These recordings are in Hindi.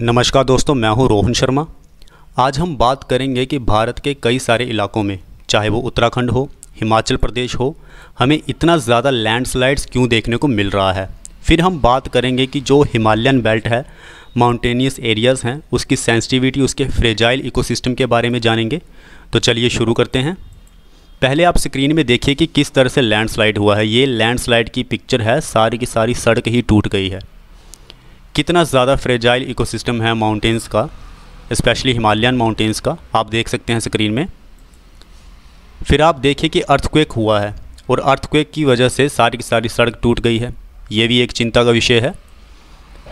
नमस्कार दोस्तों मैं हूं रोहन शर्मा आज हम बात करेंगे कि भारत के कई सारे इलाकों में चाहे वो उत्तराखंड हो हिमाचल प्रदेश हो हमें इतना ज़्यादा लैंडस्लाइड्स क्यों देखने को मिल रहा है फिर हम बात करेंगे कि जो हिमालयन बेल्ट है माउंटेनियस एरियाज़ हैं उसकी सेंसिटिविटी उसके फ्रेजाइल इकोसिस्टम के बारे में जानेंगे तो चलिए शुरू करते हैं पहले आप स्क्रीन में देखिए कि किस तरह से लैंडस्लाइड हुआ है ये लैंडस्लाइड की पिक्चर है सारी की सारी सड़क ही टूट गई है कितना ज़्यादा फ्रेजाइल इकोसिस्टम है माउंटेंस का स्पेशली हिमालयन माउंटेंस का आप देख सकते हैं स्क्रीन में फिर आप देखिए कि अर्थक्वेक हुआ है और अर्थक्वेक की वजह से सारी की सारी सड़क टूट गई है ये भी एक चिंता का विषय है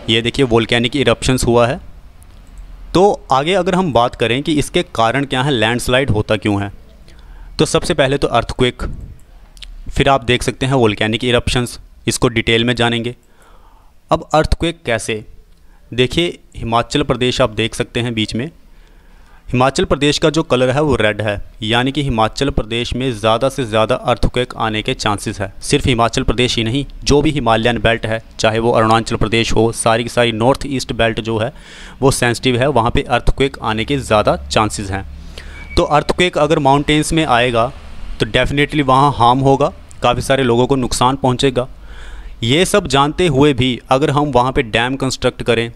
ये देखिए वोल्केनिक इरप्शंस हुआ है तो आगे अगर हम बात करें कि इसके कारण क्या है लैंडस्लाइड होता क्यों है तो सबसे पहले तो अर्थक्वेक फिर आप देख सकते हैं वोल्केनिक इरप्शंस इसको डिटेल में जानेंगे अब अर्थक्वेक कैसे देखिए हिमाचल प्रदेश आप देख सकते हैं बीच में हिमाचल प्रदेश का जो कलर है वो रेड है यानी कि हिमाचल प्रदेश में ज़्यादा से ज़्यादा अर्थक्वेक आने के चांसेस है सिर्फ हिमाचल प्रदेश ही नहीं जो भी हिमालयन बेल्ट है चाहे वो अरुणाचल प्रदेश हो सारी की सारी नॉर्थ ईस्ट बेल्ट जो है वो सेंसिटिव है वहाँ पे अर्थक्वेक आने के ज़्यादा चांसेस हैं तो अर्थक्वेक अगर माउंटेंस में आएगा तो डेफिनेटली वहाँ हार्म होगा काफ़ी सारे लोगों को नुकसान पहुँचेगा ये सब जानते हुए भी अगर हम वहाँ पे डैम कंस्ट्रक्ट करें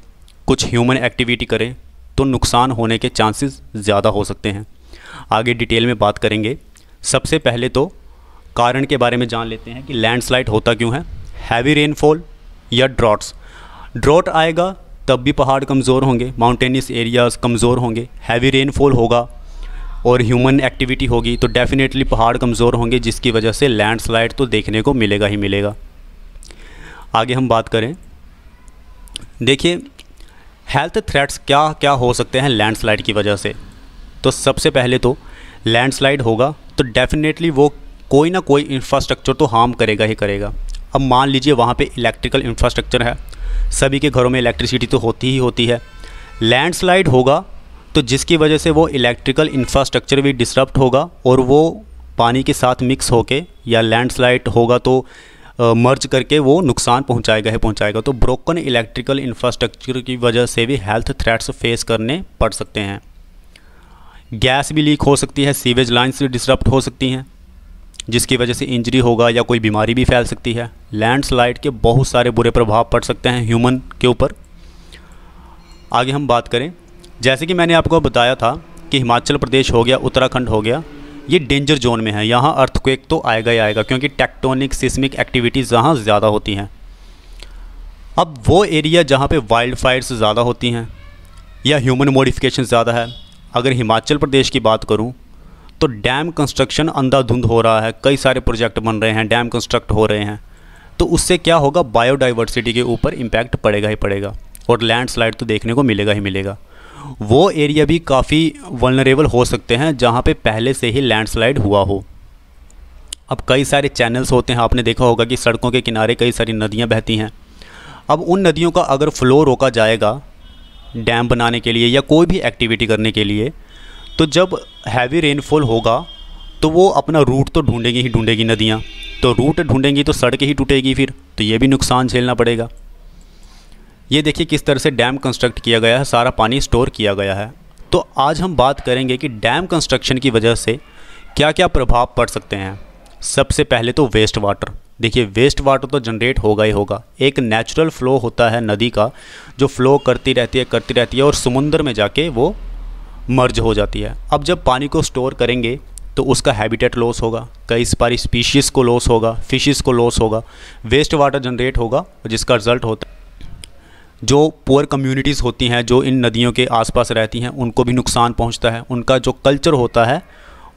कुछ ह्यूमन एक्टिविटी करें तो नुकसान होने के चांसेस ज़्यादा हो सकते हैं आगे डिटेल में बात करेंगे सबसे पहले तो कारण के बारे में जान लेते हैं कि लैंडस्लाइड होता क्यों है हैवी रेनफॉल या ड्रॉट्स ड्रॉट आएगा तब भी पहाड़ कमज़ोर होंगे माउंटेनियस एरियाज़ कमज़ोर होंगे हैवी रेनफॉल होगा और ह्यूमन एक्टिविटी होगी तो डेफ़िनेटली पहाड़ कमज़ोर होंगे जिसकी वजह से लैंडस्लाइड तो देखने को मिलेगा ही मिलेगा आगे हम बात करें देखिए हेल्थ थ्रेट्स क्या क्या हो सकते हैं लैंडस्लाइड की वजह से तो सबसे पहले तो लैंडस्लाइड होगा तो डेफिनेटली वो कोई ना कोई इंफ्रास्ट्रक्चर तो हार्म करेगा ही करेगा अब मान लीजिए वहाँ पे इलेक्ट्रिकल इंफ्रास्ट्रक्चर है सभी के घरों में इलेक्ट्रिसिटी तो होती ही होती है लैंडस्लाइड होगा तो जिसकी वजह से वो इलेक्ट्रिकल इंफ्रास्ट्रक्चर भी डिस्टर्ब होगा और वो पानी के साथ मिक्स होके या लैंडस्लाइड होगा तो मर्ज करके वो नुकसान पहुंचाएगा है पहुंचाएगा तो ब्रोकन इलेक्ट्रिकल इंफ्रास्ट्रक्चर की वजह से भी हेल्थ थ्रेट्स फेस करने पड़ सकते हैं गैस भी लीक हो सकती है सीवेज लाइन्स डिसरप्ट हो सकती हैं जिसकी वजह से इंजरी होगा या कोई बीमारी भी फैल सकती है लैंडस्लाइड के बहुत सारे बुरे प्रभाव पड़ सकते हैं ह्यूमन के ऊपर आगे हम बात करें जैसे कि मैंने आपको बताया था कि हिमाचल प्रदेश हो गया उत्तराखंड हो गया ये डेंजर जोन में है यहाँ अर्थक्वेक तो आएगा ही आएगा क्योंकि टेक्टोनिक सिस्मिक एक्टिविटीज़ यहाँ ज़्यादा होती हैं अब वो एरिया जहाँ पे वाइल्ड फायर्स ज़्यादा होती हैं या ह्यूमन मोडिफिकेशन ज़्यादा है अगर हिमाचल प्रदेश की बात करूँ तो डैम कंस्ट्रक्शन अंधाधुंध हो रहा है कई सारे प्रोजेक्ट बन रहे हैं डैम कंस्ट्रक्ट हो रहे हैं तो उससे क्या होगा बायोडाइवर्सिटी के ऊपर इम्पैक्ट पड़ेगा ही पड़ेगा और लैंडस्लाइड तो देखने को मिलेगा ही मिलेगा वो एरिया भी काफ़ी वनरेबल हो सकते हैं जहाँ पे पहले से ही लैंडस्लाइड हुआ हो अब कई सारे चैनल्स होते हैं आपने देखा होगा कि सड़कों के किनारे कई सारी नदियाँ बहती हैं अब उन नदियों का अगर फ़्लो रोका जाएगा डैम बनाने के लिए या कोई भी एक्टिविटी करने के लिए तो जब हैवी रेनफॉल होगा तो वो अपना रूट तो ढूंढेगी ही ढूंढेगी नदियाँ तो रूट ढूंढेंगी तो सड़कें ही टूटेगी फिर तो ये भी नुकसान झेलना पड़ेगा ये देखिए किस तरह से डैम कंस्ट्रक्ट किया गया है सारा पानी स्टोर किया गया है तो आज हम बात करेंगे कि डैम कंस्ट्रक्शन की वजह से क्या क्या प्रभाव पड़ सकते हैं सबसे पहले तो वेस्ट वाटर देखिए वेस्ट वाटर तो जनरेट होगा ही होगा एक नेचुरल फ़्लो होता है नदी का जो फ़्लो करती रहती है करती रहती है और समुंदर में जाके वो मर्ज हो जाती है अब जब पानी को स्टोर करेंगे तो उसका हैबिटेट लॉस होगा कई सारी स्पीशीज़ को लॉस होगा फिशेस को लॉस होगा वेस्ट वाटर जनरेट होगा जिसका रिजल्ट होता है जो पुअर कम्युनिटीज़ होती हैं जो इन नदियों के आसपास रहती हैं उनको भी नुकसान पहुंचता है उनका जो कल्चर होता है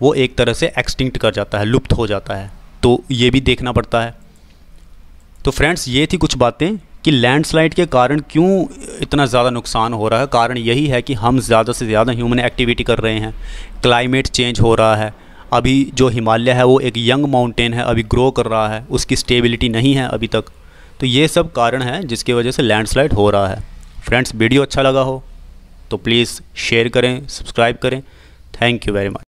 वो एक तरह से एक्सटिंक्ट कर जाता है लुप्त हो जाता है तो ये भी देखना पड़ता है तो फ्रेंड्स ये थी कुछ बातें कि लैंडस्लाइड के कारण क्यों इतना ज़्यादा नुकसान हो रहा है कारण यही है कि हम ज़्यादा से ज़्यादा ह्यूमन एक्टिविटी कर रहे हैं क्लाइमेट चेंज हो रहा है अभी जो हिमालय है वो एक यंग माउंटेन है अभी ग्रो कर रहा है उसकी स्टेबिलिटी नहीं है अभी तक तो ये सब कारण हैं जिसकी वजह से लैंडस्लाइड हो रहा है फ्रेंड्स वीडियो अच्छा लगा हो तो प्लीज़ शेयर करें सब्सक्राइब करें थैंक यू वेरी मच